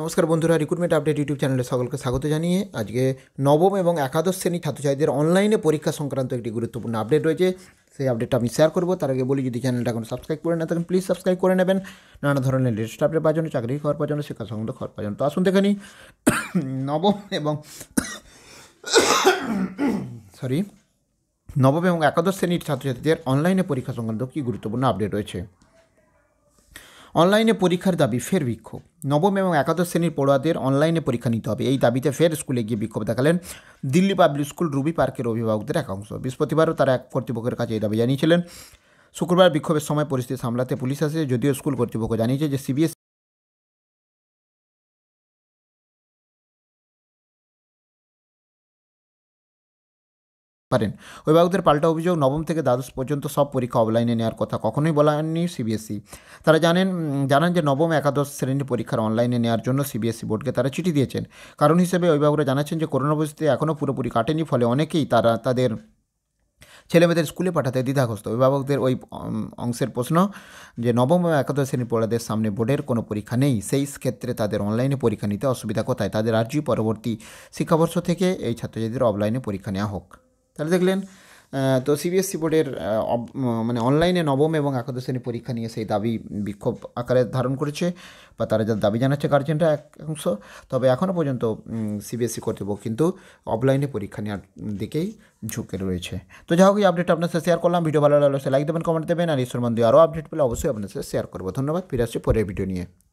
নমস্কার বন্ধুরা recruitment update YouTube চ্যানেলে সকলকে স্বাগত জানিয়ে আজকে নবম এবং একাদশ শ্রেণী ছাত্রছাত্রীদের অনলাইনে পরীক্ষা সংক্রান্ত একটি গুরুত্বপূর্ণ আপডেট রয়েছে সেই আপডেটটা আমি শেয়ার করবো তার আগে বলি যদি চ্যানেলটা এখন সাবস্ক্রাইব করে না থাকেন প্লিজ সাবস্ক্রাইব করে নেবেন নানা ধরনের লেটেস্ট আপডেট পাওয়ার জন্য চাকরি হওয়ার পাওয়ার জন্য শিক্ষা সংগ্রহ হওয়ার তো আসুন দেখে নবম এবং সরি নবম এবং একাদশ শ্রেণীর ছাত্রছাত্রীদের অনলাইনে পরীক্ষা সংক্রান্ত কী গুরুত্বপূর্ণ আপডেট রয়েছে অনলাইনে পরীক্ষার দাবি ফের বিক্ষোভ নবম এবং একাদশ শ্রেণীর পড়ুয়াদের অনলাইনে পরীক্ষা নিতে হবে এই দাবিতে ফের স্কুলে গিয়ে বিক্ষোভ দেখালেন দিল্লি পাবলিক স্কুল রুবি পার্কের অভিভাবকদের একাংশ বৃহস্পতিবারও তারা এক কর্তৃপক্ষের কাছে এই দাবি জানিয়েছিলেন শুক্রবার বিক্ষোভের সময় পরিস্থিতি সামলাতে পুলিশ আসে যদিও স্কুল কর্তৃপক্ষ জানিয়েছে যে সিবিএস পারেন অভিভাবকদের পাল্টা অভিযোগ নবম থেকে দ্বাদশ পর্যন্ত সব পরীক্ষা অফলাইনে নেওয়ার কথা কখনোই বলা হয়নি সিবিএসই তারা জানেন জানান যে নবম একাদশ শ্রেণীর পরীক্ষার অনলাইনে নেওয়ার জন্য সিবিএসই বোর্ডকে তারা চিঠি দিয়েছেন কারণ হিসেবে অভিভাবকরা জানাচ্ছেন যে করোনা পরিস্থিতি এখনও পুরোপুরি কাটেনি ফলে অনেকেই তারা তাদের ছেলেমেয়েদের স্কুলে পাঠাতে দ্বিধাগ্রস্ত অভিভাবকদের ওই অংশের প্রশ্ন যে নবম এবং একাদশ শ্রেণীর পড়াদের সামনে বোর্ডের কোনো পরীক্ষা নেই সেই ক্ষেত্রে তাদের অনলাইনে পরীক্ষা নিতে অসুবিধা কোথায় তাদের আর্জি পরবর্তী শিক্ষাবর্ষ থেকে এই ছাত্রছাত্রীদের অফলাইনে পরীক্ষা নেওয়া হোক তাহলে দেখলেন তো সিবিএসসি বোর্ডের মানে অনলাইনে নবম এবং একাদশ শ্রেণী পরীক্ষা নিয়ে সেই দাবি বিক্ষোভ আকারে ধারণ করেছে বা তারা যা দাবি জানাচ্ছে গার্জেনরা এক অংশ তবে এখনও পর্যন্ত সিবিএসসি কর্তৃপক্ষ কিন্তু অফলাইনে পরীক্ষা নেওয়ার দিকেই ঝুঁকে রয়েছে তো যাই হোক এই আপডেট আপনার সাথে শেয়ার করলাম ভিডিও ভালো লাগলে লাইক দেবেন কমেন্ট দেবেন আর ঈশ্বর মন্দির আরও আপডেট পেলে অবশ্যই আপনার সাথে শেয়ার করবো ধন্যবাদ ফিরে আসছি পরের ভিডিও নিয়ে